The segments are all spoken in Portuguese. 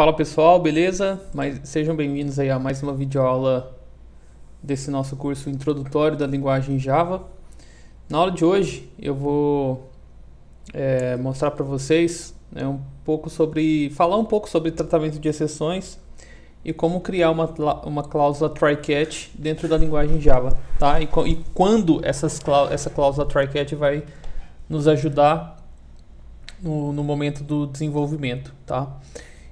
Fala pessoal, beleza? Mas sejam bem-vindos aí a mais uma videoaula desse nosso curso introdutório da linguagem Java. Na aula de hoje eu vou é, mostrar para vocês né, um pouco sobre, falar um pouco sobre tratamento de exceções e como criar uma, uma cláusula try-catch dentro da linguagem Java, tá? E, e quando essas, essa cláusula try-catch vai nos ajudar no, no momento do desenvolvimento, tá?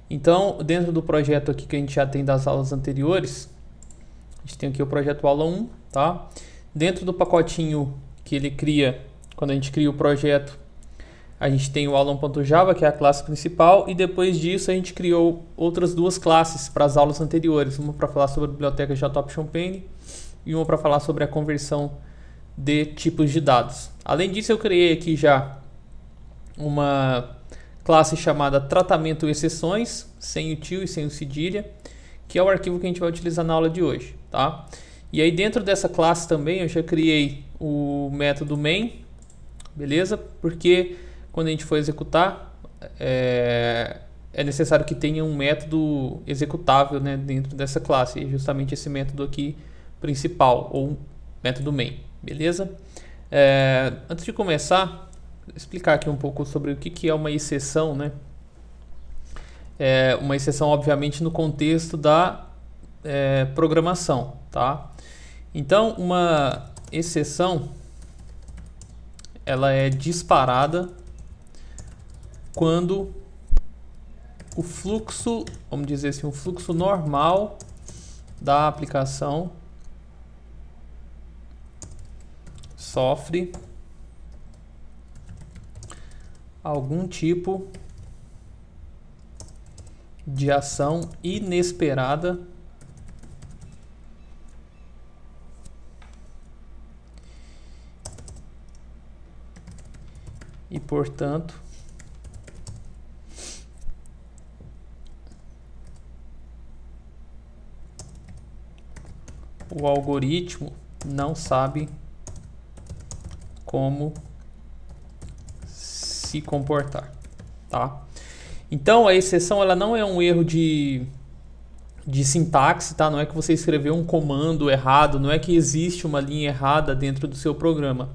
Então, dentro do projeto aqui que a gente já tem das aulas anteriores, a gente tem aqui o projeto aula 1, tá? Dentro do pacotinho que ele cria, quando a gente cria o projeto, a gente tem o aula1.java, que é a classe principal, e depois disso a gente criou outras duas classes para as aulas anteriores, uma para falar sobre a biblioteca JTop Champagne e uma para falar sobre a conversão de tipos de dados. Além disso, eu criei aqui já uma classe chamada tratamento exceções, sem o tio e sem o cedilha, que é o arquivo que a gente vai utilizar na aula de hoje, tá? E aí dentro dessa classe também eu já criei o método main, beleza? Porque quando a gente for executar, é, é necessário que tenha um método executável né, dentro dessa classe, e é justamente esse método aqui principal, ou método main, beleza? É, antes de começar, explicar aqui um pouco sobre o que, que é uma exceção, né? É uma exceção, obviamente, no contexto da é, programação, tá? Então, uma exceção, ela é disparada quando o fluxo, vamos dizer assim, o fluxo normal da aplicação sofre algum tipo de ação inesperada e portanto o algoritmo não sabe como se comportar, tá? Então a exceção ela não é um erro de, de sintaxe, tá? Não é que você escreveu um comando errado, não é que existe uma linha errada dentro do seu programa.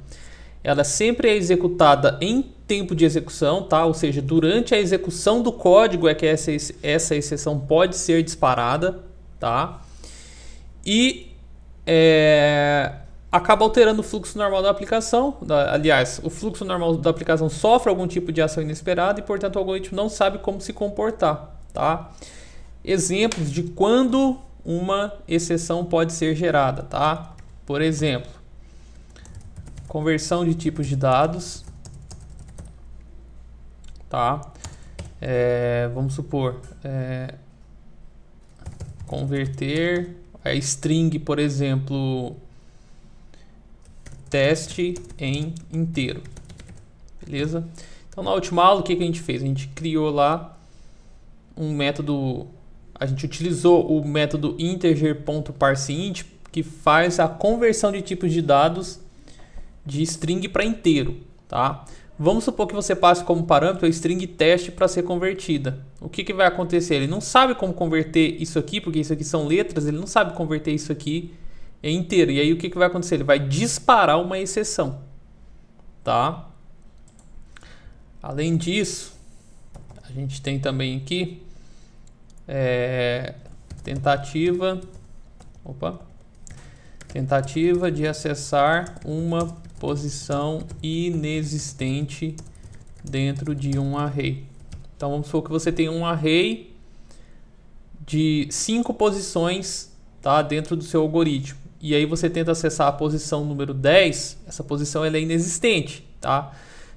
Ela sempre é executada em tempo de execução, tá? Ou seja, durante a execução do código é que essa, essa exceção pode ser disparada, tá? E é, acaba alterando o fluxo normal da aplicação. aliás, o fluxo normal da aplicação sofre algum tipo de ação inesperada e, portanto, o algoritmo não sabe como se comportar. Tá? Exemplos de quando uma exceção pode ser gerada. Tá? Por exemplo, conversão de tipos de dados. Tá? É, vamos supor, é, converter a string, por exemplo, teste em inteiro. Beleza? Então na última aula o que, que a gente fez? A gente criou lá um método, a gente utilizou o método integer.parseInt que faz a conversão de tipos de dados de string para inteiro, tá? Vamos supor que você passe como parâmetro a string teste para ser convertida. O que, que vai acontecer? Ele não sabe como converter isso aqui, porque isso aqui são letras, ele não sabe converter isso aqui é inteiro. E aí o que, que vai acontecer? Ele vai disparar uma exceção, tá? Além disso, a gente tem também aqui é, tentativa, opa, tentativa de acessar uma posição inexistente dentro de um array. Então vamos supor que você tem um array de cinco posições tá, dentro do seu algoritmo e aí você tenta acessar a posição número 10, essa posição ela é inexistente, tá?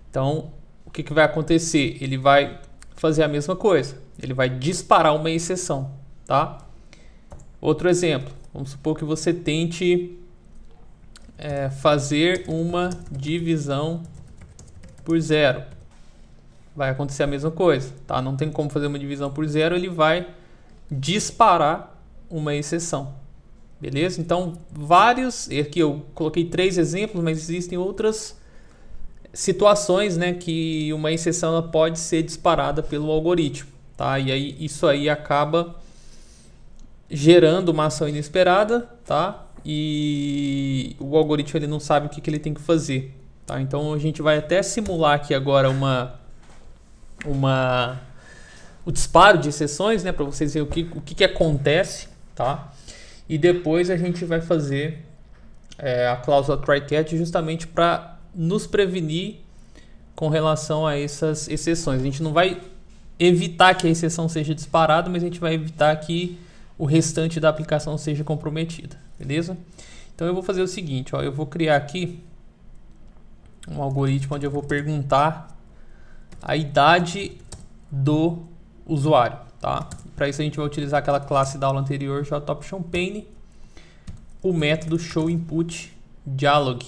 Então, o que, que vai acontecer? Ele vai fazer a mesma coisa, ele vai disparar uma exceção, tá? Outro exemplo, vamos supor que você tente é, fazer uma divisão por zero. Vai acontecer a mesma coisa, tá? Não tem como fazer uma divisão por zero, ele vai disparar uma exceção. Beleza? Então, vários, aqui eu coloquei três exemplos, mas existem outras situações né, que uma exceção pode ser disparada pelo algoritmo. Tá? E aí isso aí acaba gerando uma ação inesperada, tá? E o algoritmo ele não sabe o que, que ele tem que fazer. Tá? Então a gente vai até simular aqui agora uma, uma o disparo de exceções, né, para vocês verem o que, o que, que acontece, tá? E depois a gente vai fazer é, a cláusula try-catch justamente para nos prevenir com relação a essas exceções. A gente não vai evitar que a exceção seja disparada, mas a gente vai evitar que o restante da aplicação seja comprometida, beleza? Então eu vou fazer o seguinte, ó, eu vou criar aqui um algoritmo onde eu vou perguntar a idade do usuário. Tá? Para isso a gente vai utilizar aquela classe da aula anterior, JOptionPane, o método showInputDialog,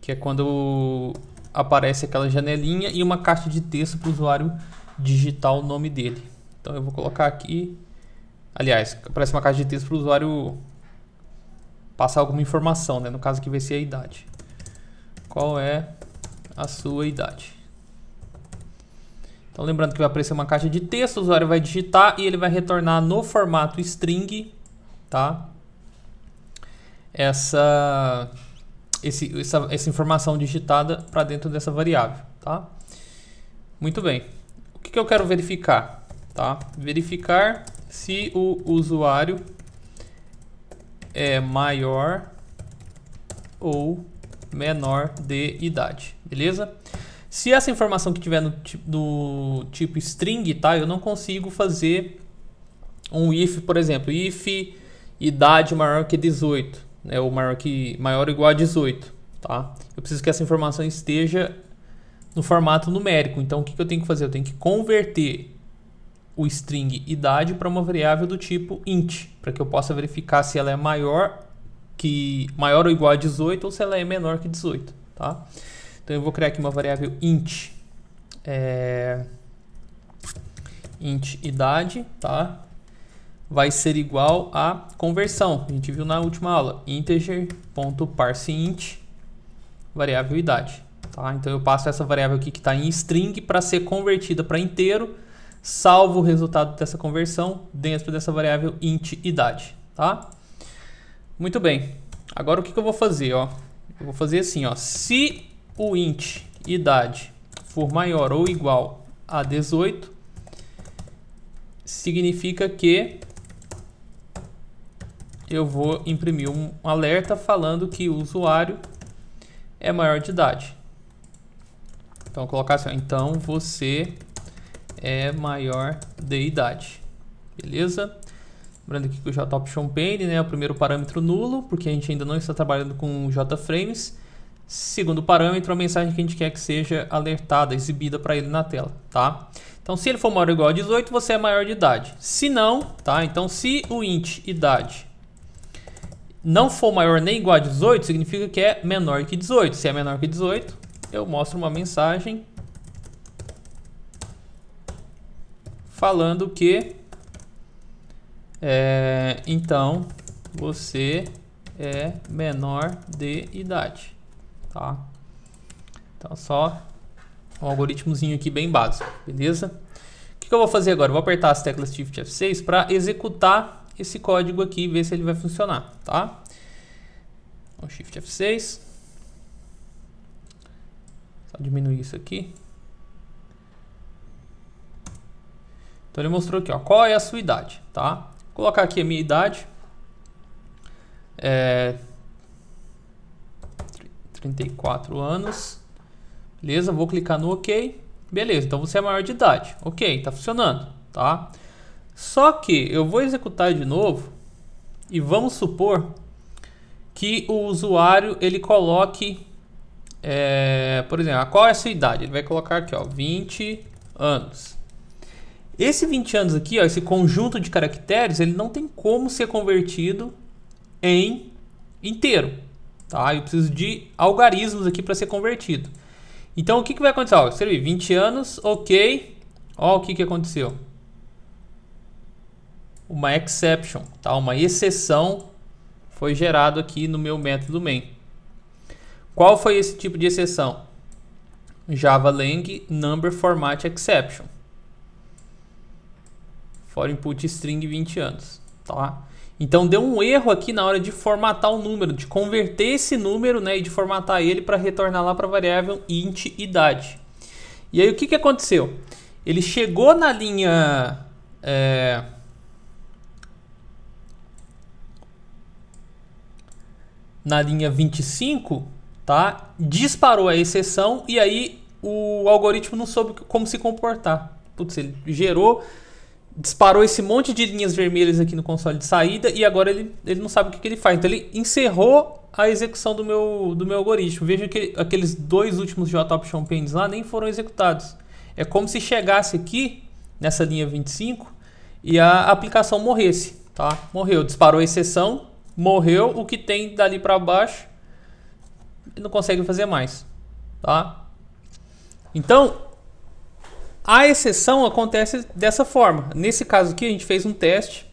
que é quando aparece aquela janelinha e uma caixa de texto para o usuário digitar o nome dele. Então eu vou colocar aqui, aliás, aparece uma caixa de texto para o usuário passar alguma informação, né? no caso que vai ser a idade. Qual é a sua idade? Então lembrando que vai aparecer uma caixa de texto, o usuário vai digitar e ele vai retornar no formato string, tá? Essa, esse, essa, essa informação digitada para dentro dessa variável, tá? Muito bem. O que, que eu quero verificar? Tá? Verificar se o usuário é maior ou menor de idade, beleza? Se essa informação que tiver no tipo, do tipo string, tá? Eu não consigo fazer um if, por exemplo, if idade maior que 18, né? Ou maior que maior ou igual a 18, tá? Eu preciso que essa informação esteja no formato numérico. Então o que, que eu tenho que fazer? Eu tenho que converter o string idade para uma variável do tipo int, para que eu possa verificar se ela é maior que maior ou igual a 18 ou se ela é menor que 18, tá? Então eu vou criar aqui uma variável int, é, int idade, tá? Vai ser igual a conversão. A gente viu na última aula, integer.parseInt, variável idade. Tá? Então eu passo essa variável aqui que está em string para ser convertida para inteiro, salvo o resultado dessa conversão dentro dessa variável int idade. Tá? Muito bem. Agora o que, que eu vou fazer? Ó? Eu vou fazer assim, ó. se o int idade for maior ou igual a 18, significa que eu vou imprimir um alerta falando que o usuário é maior de idade. Então, colocar assim, então você é maior de idade. Beleza? Lembrando aqui que o JOptionPane né, é o primeiro parâmetro nulo, porque a gente ainda não está trabalhando com JFrames. Segundo parâmetro, a mensagem que a gente quer que seja alertada, exibida para ele na tela, tá? Então, se ele for maior ou igual a 18, você é maior de idade. Se não, tá? Então, se o int idade não for maior nem igual a 18, significa que é menor que 18. Se é menor que 18, eu mostro uma mensagem falando que é, então você é menor de idade tá? Então só um algoritmozinho aqui bem básico, beleza? O que, que eu vou fazer agora? vou apertar as teclas Shift F6 para executar esse código aqui e ver se ele vai funcionar, tá? Então, Shift F6. Só diminuir isso aqui. Então ele mostrou aqui, ó, qual é a sua idade, tá? Vou colocar aqui a minha idade. É, 34 anos. Beleza, vou clicar no OK. Beleza, então você é maior de idade. Ok, está funcionando, tá? Só que eu vou executar de novo e vamos supor que o usuário ele coloque, é, por exemplo, qual é a sua idade? Ele vai colocar aqui, ó, 20 anos. Esse 20 anos aqui, ó, esse conjunto de caracteres, ele não tem como ser convertido em inteiro. Tá? Eu preciso de algarismos aqui para ser convertido. Então o que, que vai acontecer? Ó, escrevi 20 anos, ok. Ó, o que, que aconteceu? Uma exception, tá? uma exceção foi gerado aqui no meu método main. Qual foi esse tipo de exceção? Java lang number format exception. For input string 20 anos, tá? Então deu um erro aqui na hora de formatar o número, de converter esse número né, e de formatar ele para retornar lá para a variável int idade. E aí o que, que aconteceu? Ele chegou na linha. É... Na linha 25, tá? disparou a exceção e aí o algoritmo não soube como se comportar. Putz, ele gerou disparou esse monte de linhas vermelhas aqui no console de saída e agora ele, ele não sabe o que, que ele faz. Então ele encerrou a execução do meu, do meu algoritmo. Veja que aqueles dois últimos J-Option Pens lá nem foram executados. É como se chegasse aqui, nessa linha 25, e a aplicação morresse. Tá? Morreu, disparou a exceção, morreu. O que tem dali para baixo não consegue fazer mais. Tá? Então, a exceção acontece dessa forma. Nesse caso aqui, a gente fez um teste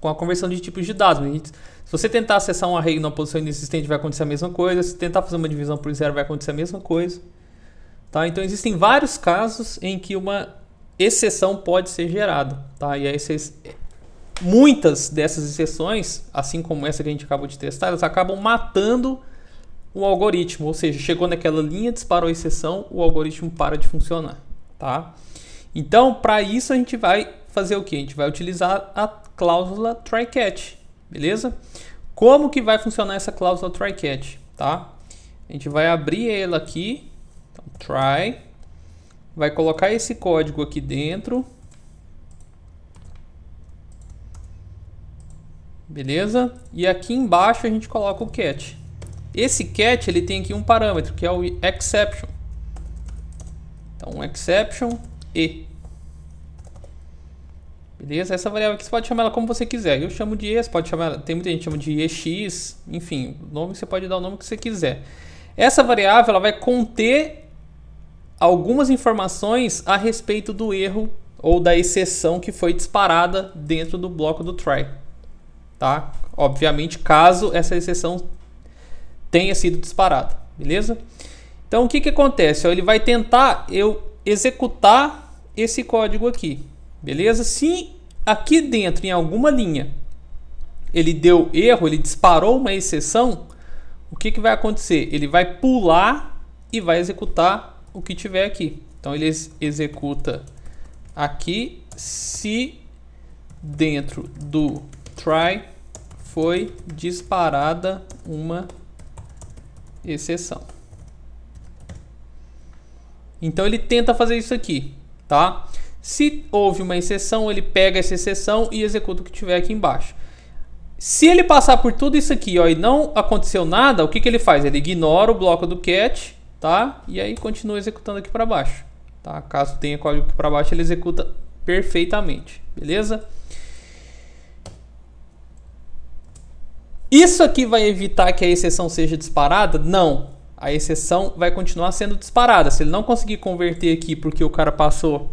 com a conversão de tipos de dados. Gente, se você tentar acessar um array numa posição inexistente, vai acontecer a mesma coisa. Se tentar fazer uma divisão por zero, vai acontecer a mesma coisa. Tá? Então, existem vários casos em que uma exceção pode ser gerada. Tá? E muitas dessas exceções, assim como essa que a gente acabou de testar, elas acabam matando o algoritmo. Ou seja, chegou naquela linha, disparou a exceção, o algoritmo para de funcionar tá? Então, para isso a gente vai fazer o que? A gente vai utilizar a cláusula try catch, beleza? Como que vai funcionar essa cláusula try catch, tá? A gente vai abrir ela aqui, então, try, vai colocar esse código aqui dentro, beleza? E aqui embaixo a gente coloca o catch. Esse catch ele tem aqui um parâmetro que é o exception. Então, exception e. Beleza? Essa variável aqui você pode chamar ela como você quiser. Eu chamo de e, você pode chamar, tem muita gente que chama de ex, enfim, o nome você pode dar o nome que você quiser. Essa variável ela vai conter algumas informações a respeito do erro ou da exceção que foi disparada dentro do bloco do try. Tá? Obviamente, caso essa exceção tenha sido disparada, beleza? Então o que, que acontece? ele vai tentar eu executar esse código aqui, beleza? Se aqui dentro, em alguma linha, ele deu erro, ele disparou uma exceção, o que, que vai acontecer? Ele vai pular e vai executar o que tiver aqui. Então ele ex executa aqui se dentro do try foi disparada uma exceção. Então ele tenta fazer isso aqui, tá? Se houve uma exceção, ele pega essa exceção e executa o que tiver aqui embaixo. Se ele passar por tudo isso aqui ó, e não aconteceu nada, o que, que ele faz? Ele ignora o bloco do cat, tá? E aí continua executando aqui para baixo, tá? Caso tenha código aqui para baixo, ele executa perfeitamente, beleza? Isso aqui vai evitar que a exceção seja disparada? Não a exceção vai continuar sendo disparada. Se ele não conseguir converter aqui porque o cara passou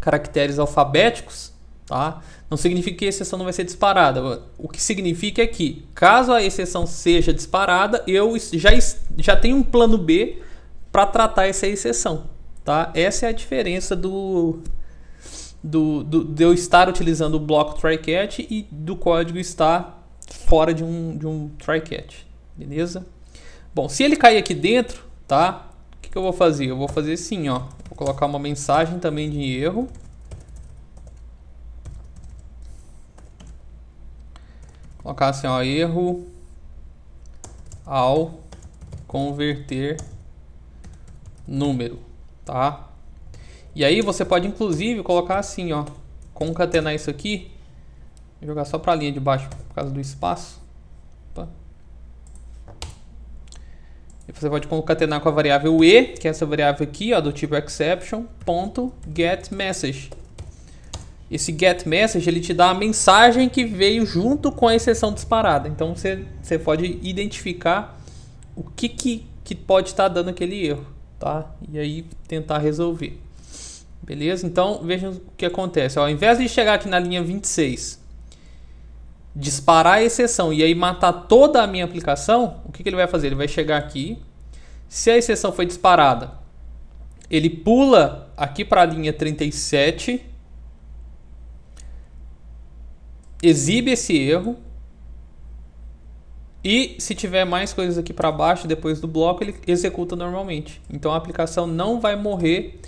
caracteres alfabéticos, tá? Não significa que a exceção não vai ser disparada. O que significa é que, caso a exceção seja disparada, eu já, já tenho um plano B para tratar essa exceção, tá? Essa é a diferença do, do, do de eu estar utilizando o bloco try e do código estar fora de um, de um try -catch. beleza? Bom, se ele cair aqui dentro, tá? O que, que eu vou fazer? Eu vou fazer assim, ó. Vou colocar uma mensagem também de erro. colocar assim, ó, erro ao converter número, tá? E aí você pode inclusive colocar assim, ó, concatenar isso aqui, jogar só para a linha de baixo por causa do espaço. você pode concatenar com a variável e, que é essa variável aqui, ó, do tipo exception, ponto Esse getMessage, ele te dá a mensagem que veio junto com a exceção disparada. Então, você, você pode identificar o que, que, que pode estar dando aquele erro, tá? E aí, tentar resolver. Beleza? Então, vejam o que acontece. Ó, ao invés de chegar aqui na linha 26 disparar a exceção e aí matar toda a minha aplicação, o que, que ele vai fazer? Ele vai chegar aqui. Se a exceção foi disparada, ele pula aqui para a linha 37, exibe esse erro. E se tiver mais coisas aqui para baixo, depois do bloco, ele executa normalmente. Então a aplicação não vai morrer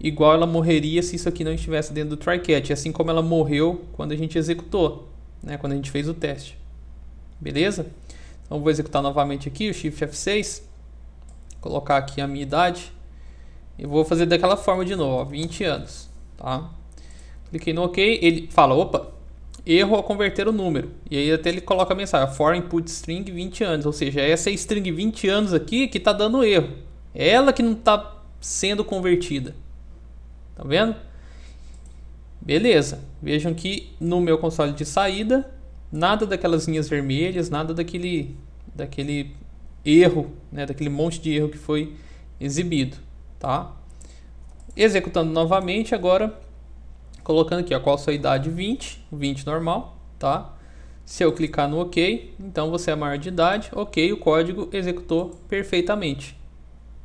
igual ela morreria se isso aqui não estivesse dentro do try catch, assim como ela morreu quando a gente executou né, quando a gente fez o teste. Beleza? Então vou executar novamente aqui o Shift F6, colocar aqui a minha idade e vou fazer daquela forma de novo, ó, 20 anos, tá? Cliquei no OK, ele fala, opa, erro ao converter o número. E aí até ele coloca a mensagem, for input string 20 anos, ou seja, é essa string 20 anos aqui que está dando erro. É ela que não está sendo convertida. Tá vendo? Beleza, vejam que no meu console de saída, nada daquelas linhas vermelhas, nada daquele, daquele erro, né, daquele monte de erro que foi exibido. Tá? Executando novamente, agora colocando aqui ó, qual a sua idade 20, 20 normal. Tá? Se eu clicar no OK, então você é maior de idade, OK, o código executou perfeitamente.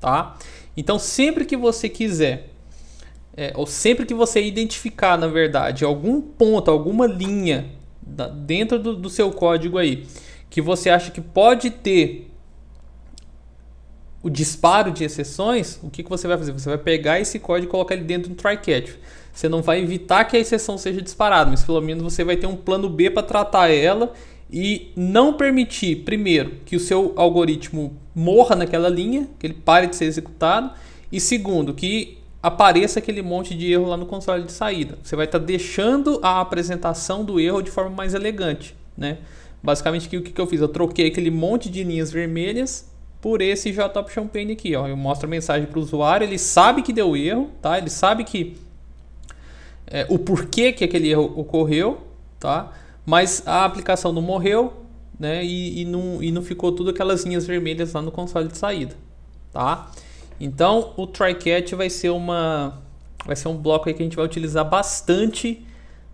Tá? Então sempre que você quiser é, ou sempre que você identificar, na verdade, algum ponto, alguma linha dentro do, do seu código aí, que você acha que pode ter o disparo de exceções, o que, que você vai fazer? Você vai pegar esse código e colocar ele dentro do try-catch. Você não vai evitar que a exceção seja disparada, mas pelo menos você vai ter um plano B para tratar ela e não permitir, primeiro, que o seu algoritmo morra naquela linha, que ele pare de ser executado, e segundo, que apareça aquele monte de erro lá no console de saída. Você vai estar tá deixando a apresentação do erro de forma mais elegante, né? Basicamente, o que, que eu fiz? Eu troquei aquele monte de linhas vermelhas por esse JTop Champagne aqui. Ó. Eu mostro a mensagem para o usuário, ele sabe que deu erro, tá? Ele sabe que é, o porquê que aquele erro ocorreu, tá? Mas a aplicação não morreu, né? E, e, não, e não ficou tudo aquelas linhas vermelhas lá no console de saída, tá? Então o try-catch vai ser uma vai ser um bloco que a gente vai utilizar bastante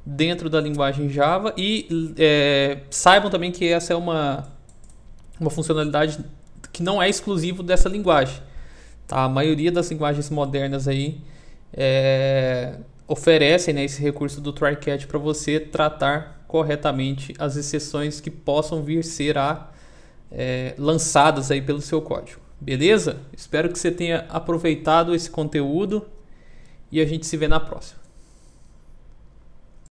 dentro da linguagem Java e é, saibam também que essa é uma uma funcionalidade que não é exclusivo dessa linguagem. Tá? A maioria das linguagens modernas aí é, oferecem né, esse recurso do try-catch para você tratar corretamente as exceções que possam vir ser a, é, lançadas aí pelo seu código. Beleza? Espero que você tenha aproveitado esse conteúdo e a gente se vê na próxima.